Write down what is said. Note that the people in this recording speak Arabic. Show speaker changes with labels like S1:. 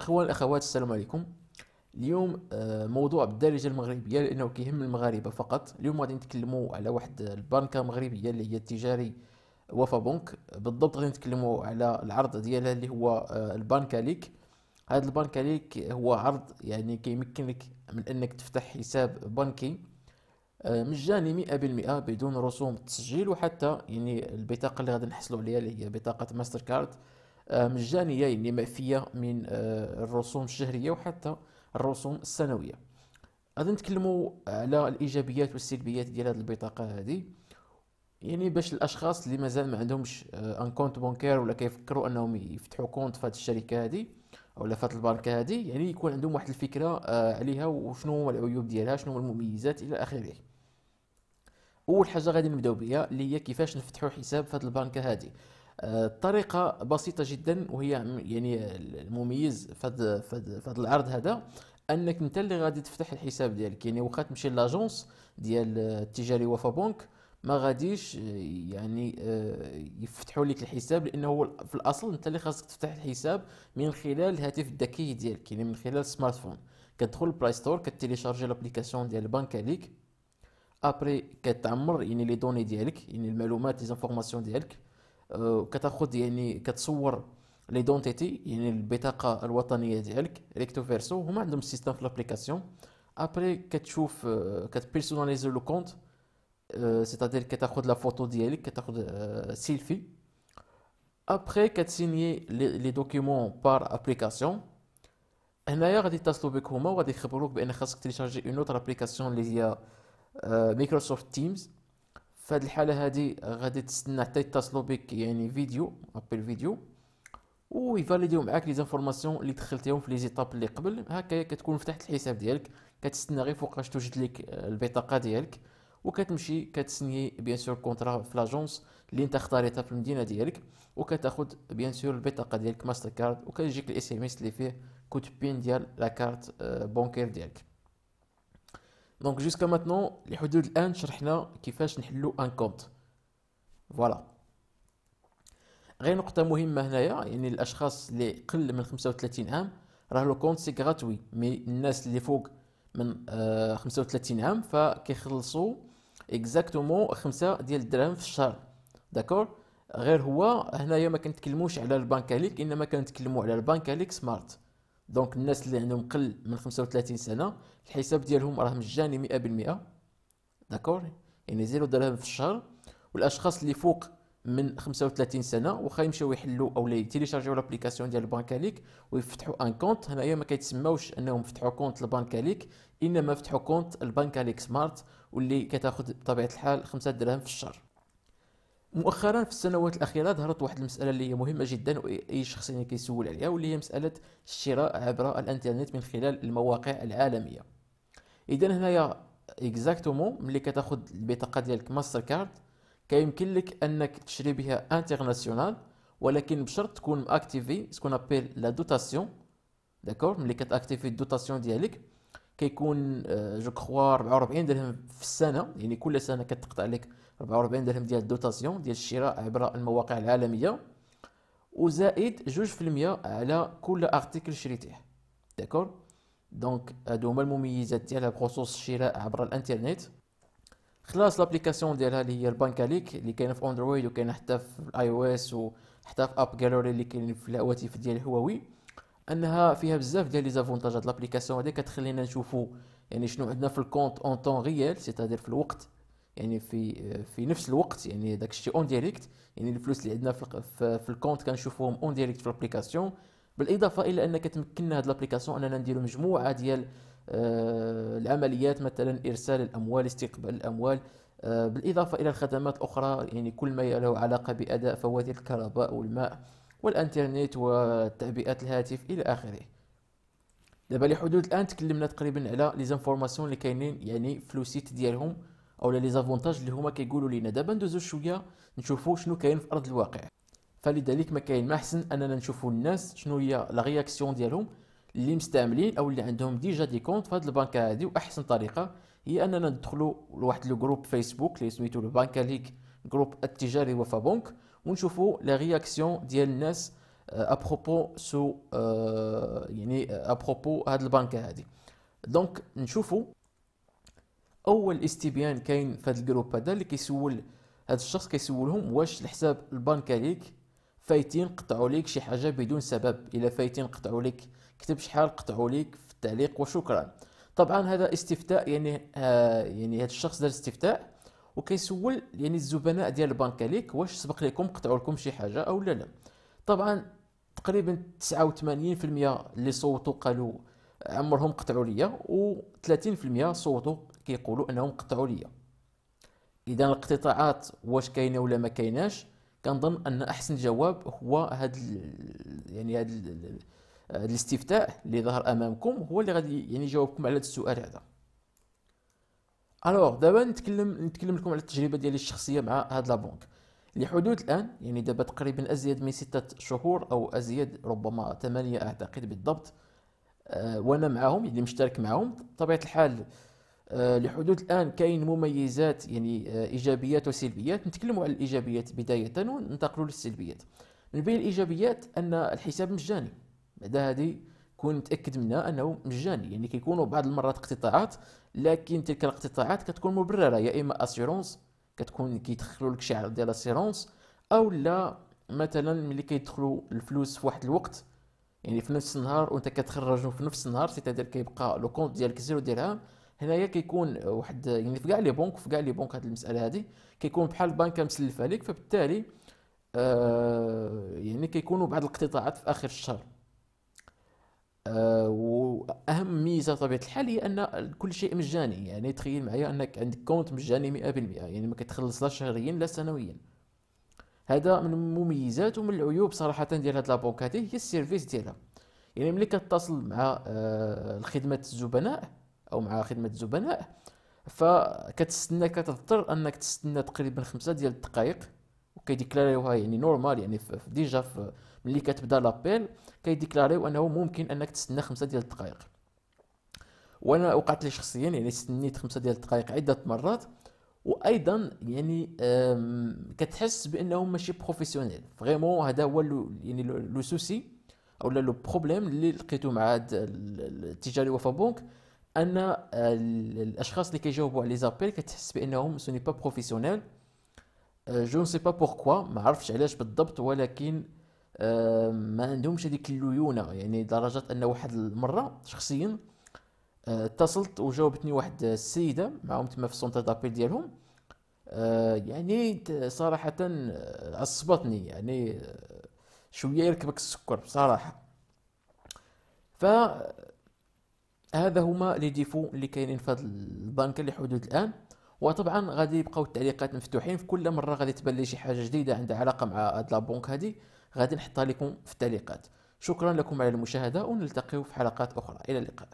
S1: اخوان الاخوات السلام عليكم اليوم آه، موضوع بالدارجه المغربيه لانه كيهم المغاربه فقط اليوم غادي نتكلموا على واحد البنكه مغربيه اللي هي التجاري وفا بنك بالضبط غادي نتكلموا على العرض ديالها اللي هو آه، البنكه ليك هذا البنكه ليك هو عرض يعني كيمكنك من انك تفتح حساب بنكي آه، مجاني مئة بالمئة بدون رسوم تسجيل وحتى يعني البطاقة اللي غادي نحصلوا عليها اللي هي بطاقة ماستر كارد مجانيه يعني معفيه من آه، الرسوم الشهرية وحتى الرسوم السنوية غادي نتكلموا على الايجابيات والسلبيات ديال هذه البطاقه هذه يعني باش الاشخاص اللي مازال ما عندهمش ان كونت بونكير ولا كيفكروا انهم يفتحوا كونت في هذه الشركه هذه او في هذه البنكه هذه يعني يكون عندهم واحد الفكره آه، عليها وشنو هما العيوب ديالها شنو هما المميزات الى اخره اول حاجه غادي نبداو بها اللي هي كيفاش نفتحوا حساب في هذه البنكه هذه آه، طريقة بسيطة جدا وهي يعني المميز في هذا العرض هذا انك انت اللي غادي تفتح الحساب ديالك يعني واخا تمشي لاجونس ديال التجاري وفا بنك ما غاديش آه، يعني آه، يفتحوا لك الحساب لانه في الاصل انت اللي خاصك تفتح الحساب من خلال الهاتف الذكي ديالك يعني من خلال السمارت فون كتدخل البلاي ستور كتيليشارجي لابليكاسيون ديال البنك عليك ابري كتعمر يعني لي دوني ديالك يعني المعلومات لي زانفورماسيون ديالك آه، كتاخذ يعني كتصور ليدونتيتي يعني البطاقه الوطنيه ديالك ريكتو فيرسو هما عندهم السيستم في لابليكاسيون ابري كتشوف كتبيرسوناليزي لو كونت سيتادير كتاخد لا فوتو ديالك كتاخد سيلفي آه، ابري كتسيني لي دوكيومون بار ابليكاسيون هنايا غادي يتصلوا بك هما وغادي يخبروك بان خاصك تيليشارجي اون اوتر ابليكاسيون اللي هي مايكروسوفت آه، تيمز في هذه الحاله هذه غادي تستنى حتى يتصلوا بك يعني فيديو ابل فيديو ويفاليديو معاك لي زانفورماسيون اللي دخلتيهم في لي زيتاب اللي قبل هكايا كتكون فتحت الحساب ديالك كتستنى غير فوقاش توجد لك آه، البطاقه ديالك وكتمشي كتسني بيان سور كونترا في لاجونس اللي انت اختاريتها في المدينه ديالك وكتاخذ بيان سور البطاقه ديالك ماستر كارد وكيجيك الاس ام اس اللي فيه كود بين ديال لا كارت بونكير ديالك دونك جوسكا ماتنون لحدود الان شرحنا كيفاش نحلو ان كونت فوالا غير نقطة مهمة هنايا يعني الأشخاص اللي قل من 35 عام راه لو كونت سي غراتوي مي الناس اللي فوق من آه 35 عام فكيخلصوا اكزاكتومون خمسة ديال الدراهم في الشهر داكور غير هو هنايا ما كنتكلموش على البنك اليك انما كنتكلموا على البنك اليك سمارت دونك الناس اللي عندهم قل من 35 سنه الحساب ديالهم راه مجاني 100% داكور يعني زيرو درهم في الشهر والاشخاص اللي فوق من 35 سنه واخا يمشيو يحلوا او يتيليشارجيو لابليكاسيون ديال البنكاليك ويفتحوا ان كونت هنايا ما كيتسموش انهم فتحوا كونت البنكاليك انما فتحوا كونت البنكاليك سمارت واللي كتاخذ بطبيعه الحال 5 دراهم في الشهر مؤخرا في السنوات الاخيره ظهرت واحد المساله اللي هي مهمه جدا واي شخص يعني كيسول عليها واللي هي مساله الشراء عبر الانترنت من خلال المواقع العالميه اذا هنايا اكزاكتومون ملي كتاخذ البطاقه ديالك ماستر كارد كيمكن لك انك تشري بها انترناسيونال ولكن بشرط تكون ماكتيفي سكون ابيل لا دوتاسيون داكور ملي كتاكتيفي الدوتاسيون ديالك كيكون آه، جو كخوا 44 درهم في السنه يعني كل سنه كتقطع لك 44 درهم ديال الدوتاسيون ديال الشراء عبر المواقع العالميه وزائد 2% على كل ارتيكل شريتيه داكور دونك هادو هما المميزات ديالها بخصوص الشراء عبر الانترنت خلاص لابليكاسيون ديالها اللي هي البانكاليك اللي كاينه في اندرويد وكاينه حتى في الاي او اس وحتى في اب جالوري اللي كاين في الهواتف ديال هواوي انها فيها بزاف ديال لي زافونتاج هاد لابليكاسيون هادي كتخلينا نشوفو يعني شنو عندنا في الكونت اون طون ريال سيتادير في الوقت يعني في في نفس الوقت يعني داك اون ديريكت يعني الفلوس اللي عندنا في, في الكونت كنشوفوهم اون ديريكت في الابليكاسيون بالاضافه الى ان كتمكننا هاد لابليكاسيون اننا نديرو مجموعه ديال آه، العمليات مثلا ارسال الاموال استقبال الاموال آه، بالاضافه الى الخدمات الاخرى يعني كل ما له علاقه باداء فواتير الكهرباء والماء والانترنت وتعبئات الهاتف الى اخره دابا لحدود الان تكلمنا تقريبا على لي زانفورماسيون اللي كاينين يعني فلوسيت سيت ديالهم اولا لي زافونتاج اللي هما كيقولوا لينا دابا ندوزو شويه نشوفوا شنو كاين في ارض الواقع فلذلك ما كاين ما احسن اننا نشوفوا الناس شنو هي لا رياكسيون ديالهم اللي مستعملين او اللي عندهم ديجا دي كونت في هذه البنكه هذه واحسن طريقه هي اننا ندخلوا لواحد لو جروب فيسبوك اللي سميتو البنكه ليك جروب التجاري بنك ونشوفوا لا رياكسيون ديال الناس ابروبو سو يعني ابروبو هاد البنكه هادي دونك نشوفوا اول استبيان كاين في هاد الجروب هذا اللي كيسول هاد الشخص كيسولهم واش الحساب البنكه ليك فايتين قطعوا ليك شي حاجه بدون سبب الا فايتين قطعوا ليك كتب شحال قطعوا ليك في التعليق وشكرا طبعا هذا استفتاء يعني آه يعني هذا الشخص دار استفتاء وكيسول يعني الزبناء ديال البنك ليك واش سبق لكم قطعوا لكم شي حاجه او لا لا طبعا تقريبا 89% اللي صوتوا قالوا عمرهم قطعوا ليا و30% صوتوا كيقولوا انهم قطعوا ليا اذا الاقتطاعات واش كاينه ولا ما كايناش كنظن ان احسن جواب هو هاد يعني هاد الاستفتاء اللي ظهر امامكم هو اللي غادي يعني يجاوبكم على هذا السؤال هذا الوغ دابا نتكلم نتكلم لكم على التجربه ديالي الشخصيه مع هاد لا بونك لحدود الان يعني دابا تقريبا ازيد من ستة شهور او ازيد ربما ثمانية اعتقد بالضبط أه وانا معاهم يعني مشترك معاهم بطبيعه الحال أه لحدود الان كاين مميزات يعني أه ايجابيات وسلبيات نتكلموا على الايجابيات بدايه وننتقلوا للسلبيات من بين الايجابيات ان الحساب مجاني بعد هذه كون متاكد منها انه مجاني يعني كيكونوا بعض المرات اقتطاعات لكن تلك الاقتطاعات كتكون مبرره يا اما اسيرونس كتكون كيدخلوا لك شي عرض ديال اسيرونس او لا مثلا ملي كيدخلوا الفلوس في واحد الوقت يعني في نفس النهار وانت كتخرجهم في نفس النهار سيتادير كيبقى لو كونت ديالك زيرو درهم هنايا كيكون واحد يعني في كاع لي بونك في كاع لي بونك هذه المساله هذه كيكون بحال البنك مسلفه لك فبالتالي آه يعني كيكونوا بعض الاقتطاعات في اخر الشهر آه، واهم ميزه بطبيعه الحال هي ان كل شيء مجاني يعني تخيل معايا انك عندك كونت مجاني 100% يعني ما كتخلص لا شهريا لا سنويا هذا من المميزات ومن العيوب صراحه ديال هاد لابونك هذه هي السيرفيس ديالها يعني ملي كتصل مع آه، خدمه الزبناء او مع خدمه الزبناء فكتستنى كتضطر انك تستنى تقريبا خمسة ديال الدقائق وكيديكلاريوها يعني نورمال يعني ديجا في ملي كتبدا لابيل كيديكلاريو انه ممكن انك تستنى خمسة ديال الدقائق وانا وقعت لي شخصيا يعني استنيت خمسة ديال الدقائق عده مرات وايضا يعني كتحس بانهم ماشي بروفيسيونيل فريمون هذا هو يعني لو سوسي اولا لو بروبليم اللي لقيتو مع التجاري وفا بونك ان الاشخاص اللي كيجاوبوا على لي زابيل كتحس بانهم سوني با بروفيسيونيل جو نسي با بوركوا ما عرفتش علاش بالضبط ولكن آه، ما عندهمش هذيك الليونه يعني لدرجه ان واحد المره شخصيا آه، اتصلت وجاوبتني واحد السيده معاهم تما في السونتر دابيل ديالهم آه، يعني صراحه عصبتني يعني شويه يركبك السكر بصراحه ف هذا هما لي ديفو اللي كاينين في هذه البنكه اللي حدود الان وطبعا غادي يبقاو التعليقات مفتوحين في كل مره غادي تبان لي شي حاجه جديده عندها علاقه مع هاد لا بونك هذه غادي نحطها لكم في التعليقات شكرا لكم على المشاهدة ونلتقي في حلقات أخرى إلى اللقاء